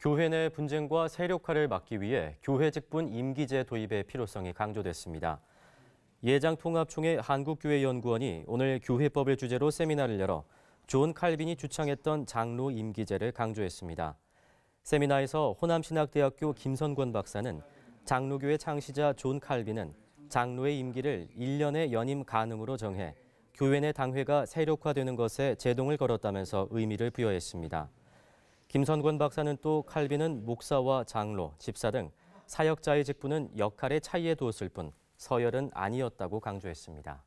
교회 내 분쟁과 세력화를 막기 위해 교회 직분 임기제 도입의 필요성이 강조됐습니다. 예장통합총회 한국교회연구원이 오늘 교회법을 주제로 세미나를 열어 존 칼빈이 주창했던 장로 임기제를 강조했습니다. 세미나에서 호남신학대학교 김선권 박사는 장로교회 창시자 존 칼빈은 장로의 임기를 1년의 연임 가능으로 정해 교회 내 당회가 세력화되는 것에 제동을 걸었다면서 의미를 부여했습니다. 김선권 박사는 또 칼빈은 목사와 장로, 집사 등 사역자의 직분은 역할의 차이에 두었을 뿐 서열은 아니었다고 강조했습니다.